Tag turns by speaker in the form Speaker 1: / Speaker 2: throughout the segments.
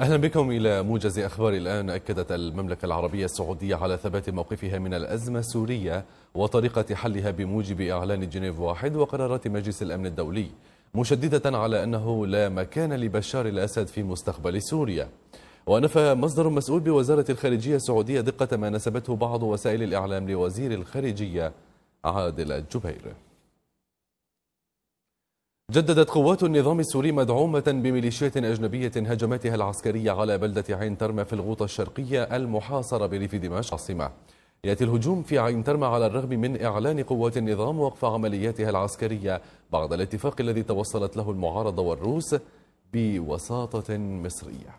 Speaker 1: أهلا بكم إلى موجز أخبار الآن أكدت المملكة العربية السعودية على ثبات موقفها من الأزمة السورية وطريقة حلها بموجب إعلان جنيف واحد وقرارات مجلس الأمن الدولي مشددة على أنه لا مكان لبشار الأسد في مستقبل سوريا ونفى مصدر مسؤول بوزارة الخارجية السعودية دقة ما نسبته بعض وسائل الإعلام لوزير الخارجية عادل الجبير جددت قوات النظام السوري مدعومة بميليشيات أجنبية هجماتها العسكرية على بلدة عين ترمى في الغوطة الشرقية المحاصرة بريف دمشق العاصمة يأتي الهجوم في عين ترمى على الرغم من إعلان قوات النظام وقف عملياتها العسكرية بعد الاتفاق الذي توصلت له المعارضة والروس بوساطة مصرية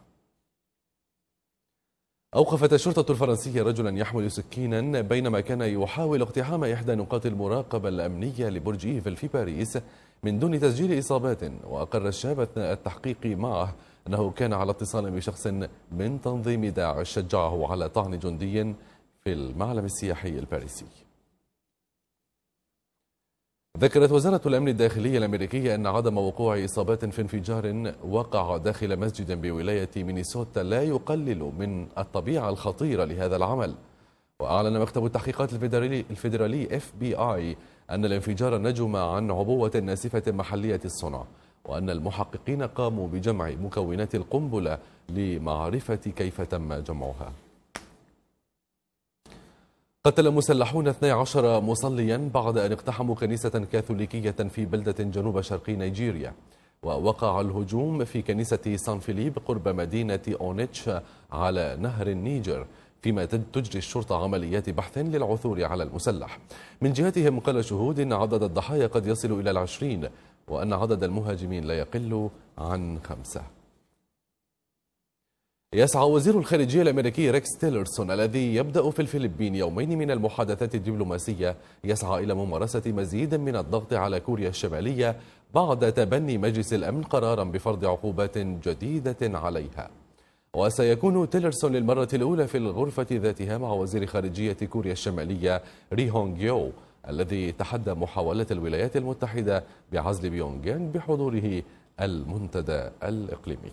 Speaker 1: أوقفت الشرطة الفرنسية رجلا يحمل سكينا بينما كان يحاول اقتحام إحدى نقاط المراقبة الأمنية لبرج إيفل في باريس من دون تسجيل إصابات وأقر الشاب أثناء التحقيق معه أنه كان على اتصال بشخص من تنظيم داعش شجعه على طعن جندي في المعلم السياحي الباريسي ذكرت وزارة الأمن الداخلي الأمريكية أن عدم وقوع إصابات في انفجار وقع داخل مسجد بولاية مينيسوتا لا يقلل من الطبيعة الخطيرة لهذا العمل وأعلن مكتب التحقيقات الفيدرالي اف بي اي أن الانفجار نجم عن عبوة ناسفة محلية الصنع وأن المحققين قاموا بجمع مكونات القنبلة لمعرفة كيف تم جمعها قتل مسلحون 12 مصليا بعد أن اقتحموا كنيسة كاثوليكية في بلدة جنوب شرقي نيجيريا ووقع الهجوم في كنيسة سان فيليب قرب مدينة أونيتش على نهر النيجر فيما تجري الشرطة عمليات بحث للعثور على المسلح من جهتهم قال شهود إن عدد الضحايا قد يصل إلى العشرين وأن عدد المهاجمين لا يقل عن خمسة يسعى وزير الخارجية الأمريكي ريكس تيلرسون الذي يبدأ في الفلبين يومين من المحادثات الدبلوماسية يسعى إلى ممارسة مزيد من الضغط على كوريا الشمالية بعد تبني مجلس الأمن قرارا بفرض عقوبات جديدة عليها وسيكون تيلرسون للمرة الأولى في الغرفة ذاتها مع وزير خارجية كوريا الشمالية ري هونغ يو الذي تحدى محاولة الولايات المتحدة بعزل بيونغ يانغ بحضوره المنتدى الإقليمي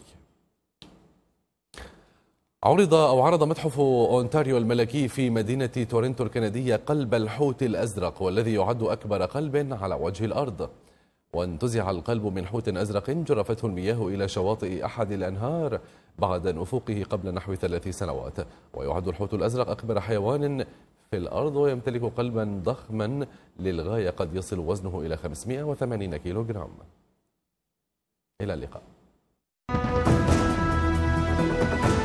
Speaker 1: عرض أو عرض متحف أونتاريو الملكي في مدينة تورنتو الكندية قلب الحوت الأزرق والذي يعد أكبر قلب على وجه الأرض وانتزع القلب من حوت أزرق جرفته المياه إلى شواطئ أحد الأنهار بعد نفوقه قبل نحو ثلاث سنوات ويعد الحوت الأزرق أكبر حيوان في الأرض ويمتلك قلبا ضخما للغاية قد يصل وزنه إلى 580 كيلوغرام إلى اللقاء